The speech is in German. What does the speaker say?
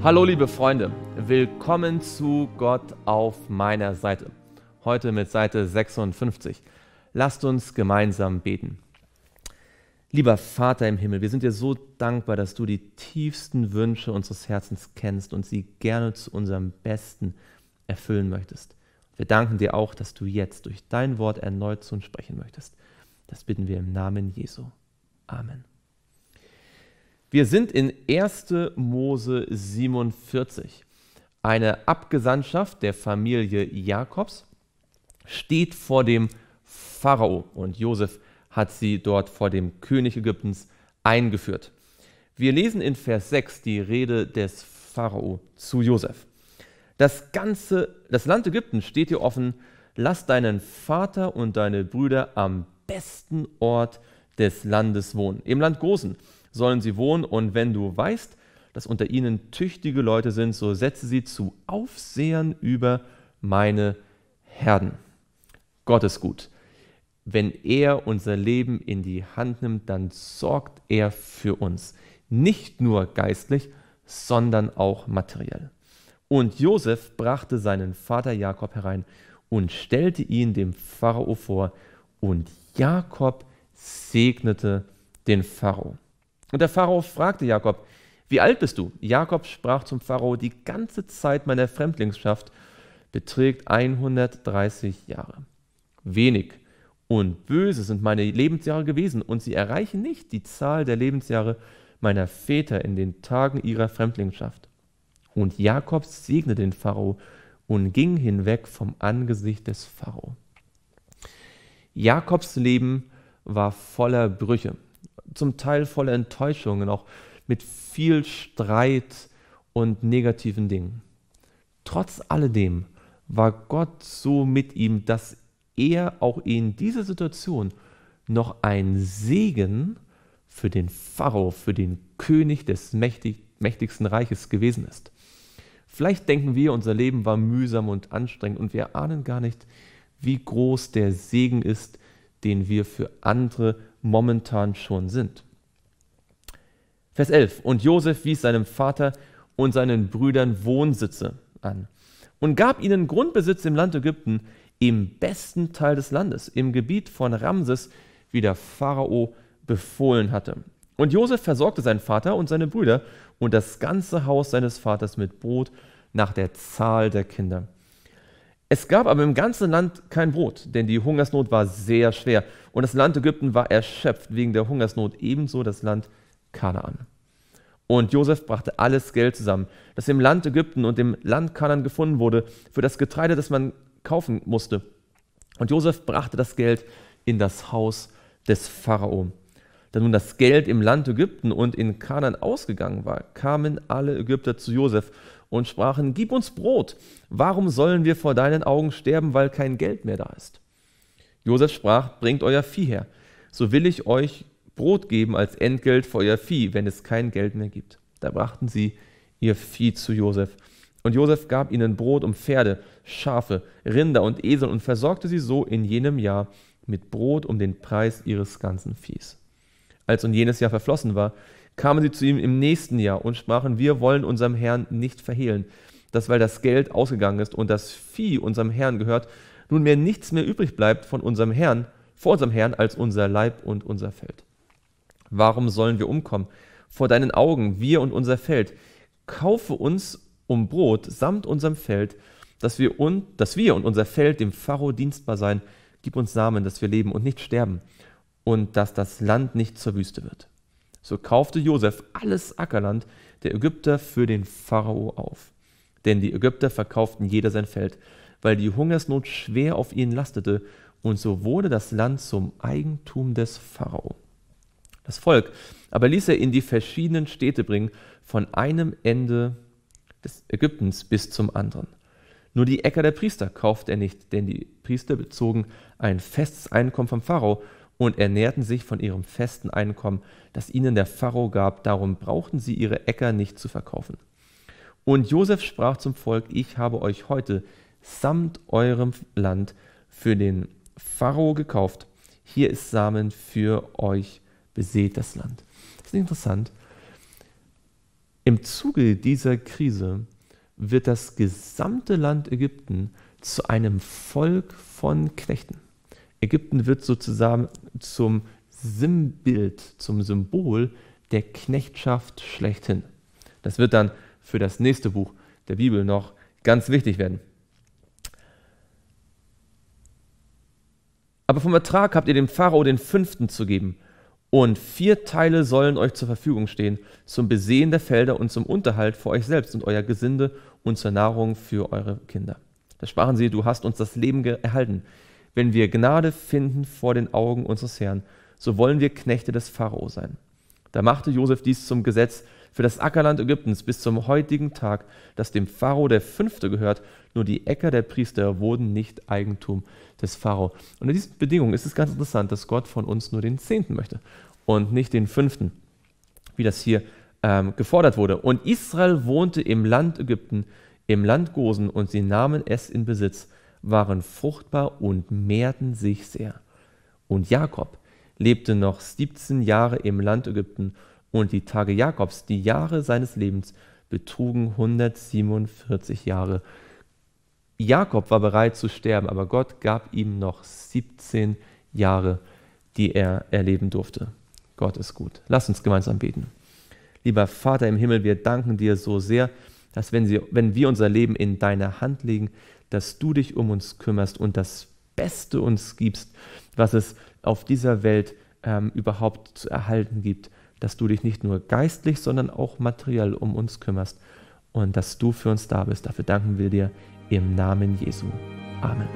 Hallo liebe Freunde, willkommen zu Gott auf meiner Seite. Heute mit Seite 56. Lasst uns gemeinsam beten. Lieber Vater im Himmel, wir sind dir so dankbar, dass du die tiefsten Wünsche unseres Herzens kennst und sie gerne zu unserem Besten erfüllen möchtest. Wir danken dir auch, dass du jetzt durch dein Wort erneut zu uns sprechen möchtest. Das bitten wir im Namen Jesu. Amen. Wir sind in 1. Mose 47. Eine Abgesandtschaft der Familie Jakobs steht vor dem Pharao und Josef hat sie dort vor dem König Ägyptens eingeführt. Wir lesen in Vers 6 die Rede des Pharao zu Josef. Das ganze das Land Ägypten steht dir offen. Lass deinen Vater und deine Brüder am besten Ort des Landes wohnen, im Land Großen sollen sie wohnen, und wenn du weißt, dass unter ihnen tüchtige Leute sind, so setze sie zu Aufsehern über meine Herden. Gott ist gut. Wenn er unser Leben in die Hand nimmt, dann sorgt er für uns. Nicht nur geistlich, sondern auch materiell. Und Josef brachte seinen Vater Jakob herein und stellte ihn dem Pharao vor. Und Jakob segnete den Pharao. Und der Pharao fragte Jakob, wie alt bist du? Jakob sprach zum Pharao, die ganze Zeit meiner Fremdlingschaft beträgt 130 Jahre. Wenig und böse sind meine Lebensjahre gewesen, und sie erreichen nicht die Zahl der Lebensjahre meiner Väter in den Tagen ihrer Fremdlingschaft. Und Jakob segnete den Pharao und ging hinweg vom Angesicht des Pharao. Jakobs Leben war voller Brüche zum Teil voller Enttäuschungen, auch mit viel Streit und negativen Dingen. Trotz alledem war Gott so mit ihm, dass er auch in dieser Situation noch ein Segen für den Pharao, für den König des mächtig, mächtigsten Reiches gewesen ist. Vielleicht denken wir, unser Leben war mühsam und anstrengend und wir ahnen gar nicht, wie groß der Segen ist, den wir für andere momentan schon sind. Vers 11. Und Josef wies seinem Vater und seinen Brüdern Wohnsitze an und gab ihnen Grundbesitz im Land Ägypten, im besten Teil des Landes, im Gebiet von Ramses, wie der Pharao befohlen hatte. Und Josef versorgte seinen Vater und seine Brüder und das ganze Haus seines Vaters mit Brot nach der Zahl der Kinder. Es gab aber im ganzen Land kein Brot, denn die Hungersnot war sehr schwer. Und das Land Ägypten war erschöpft wegen der Hungersnot, ebenso das Land Kanaan. Und Josef brachte alles Geld zusammen, das im Land Ägypten und im Land Kanaan gefunden wurde, für das Getreide, das man kaufen musste. Und Josef brachte das Geld in das Haus des Pharao. Da nun das Geld im Land Ägypten und in Kanaan ausgegangen war, kamen alle Ägypter zu Josef und sprachen, Gib uns Brot, warum sollen wir vor deinen Augen sterben, weil kein Geld mehr da ist? Josef sprach, Bringt euer Vieh her, so will ich euch Brot geben als Entgelt für euer Vieh, wenn es kein Geld mehr gibt. Da brachten sie ihr Vieh zu Josef. Und Josef gab ihnen Brot um Pferde, Schafe, Rinder und Esel und versorgte sie so in jenem Jahr mit Brot um den Preis ihres ganzen Viehs. Als nun jenes Jahr verflossen war, kamen sie zu ihm im nächsten Jahr und sprachen, wir wollen unserem Herrn nicht verhehlen, dass weil das Geld ausgegangen ist und das Vieh unserem Herrn gehört, nunmehr nichts mehr übrig bleibt von unserem Herrn, vor unserem Herrn als unser Leib und unser Feld. Warum sollen wir umkommen? Vor deinen Augen, wir und unser Feld. Kaufe uns um Brot samt unserem Feld, dass wir, und, dass wir und unser Feld dem Pharao dienstbar sein. Gib uns Samen, dass wir leben und nicht sterben, und dass das Land nicht zur Wüste wird. So kaufte Josef alles Ackerland der Ägypter für den Pharao auf. Denn die Ägypter verkauften jeder sein Feld, weil die Hungersnot schwer auf ihnen lastete, und so wurde das Land zum Eigentum des Pharao. Das Volk aber ließ er in die verschiedenen Städte bringen, von einem Ende des Ägyptens bis zum anderen. Nur die Äcker der Priester kaufte er nicht, denn die Priester bezogen ein festes Einkommen vom Pharao und ernährten sich von ihrem festen Einkommen, das ihnen der Pharao gab, darum brauchten sie ihre Äcker nicht zu verkaufen. Und Josef sprach zum Volk, ich habe euch heute samt eurem Land für den Pharao gekauft, hier ist Samen für euch, beseht das Land. Das ist interessant. Im Zuge dieser Krise wird das gesamte Land Ägypten zu einem Volk von Knechten. Ägypten wird sozusagen zum Sinnbild, zum Symbol der Knechtschaft schlechthin. Das wird dann für das nächste Buch der Bibel noch ganz wichtig werden. Aber vom Ertrag habt ihr dem Pharao den fünften zu geben. Und vier Teile sollen euch zur Verfügung stehen, zum Besehen der Felder und zum Unterhalt für euch selbst und euer Gesinde und zur Nahrung für eure Kinder. Da sprachen sie, du hast uns das Leben erhalten wenn wir Gnade finden vor den Augen unseres Herrn, so wollen wir Knechte des Pharao sein. Da machte Josef dies zum Gesetz für das Ackerland Ägyptens bis zum heutigen Tag, das dem Pharao der Fünfte gehört, nur die Äcker der Priester wurden nicht Eigentum des Pharao. Unter diesen Bedingungen ist es ganz interessant, dass Gott von uns nur den Zehnten möchte und nicht den Fünften, wie das hier ähm, gefordert wurde. Und Israel wohnte im Land Ägypten, im Land Gosen, und sie nahmen es in Besitz waren fruchtbar und mehrten sich sehr. Und Jakob lebte noch 17 Jahre im Land Ägypten, und die Tage Jakobs, die Jahre seines Lebens, betrugen 147 Jahre. Jakob war bereit zu sterben, aber Gott gab ihm noch 17 Jahre, die er erleben durfte. Gott ist gut. Lass uns gemeinsam beten. Lieber Vater im Himmel, wir danken dir so sehr, dass wenn, sie, wenn wir unser Leben in deine Hand legen, dass du dich um uns kümmerst und das Beste uns gibst, was es auf dieser Welt ähm, überhaupt zu erhalten gibt, dass du dich nicht nur geistlich, sondern auch materiell um uns kümmerst und dass du für uns da bist. Dafür danken wir dir im Namen Jesu. Amen.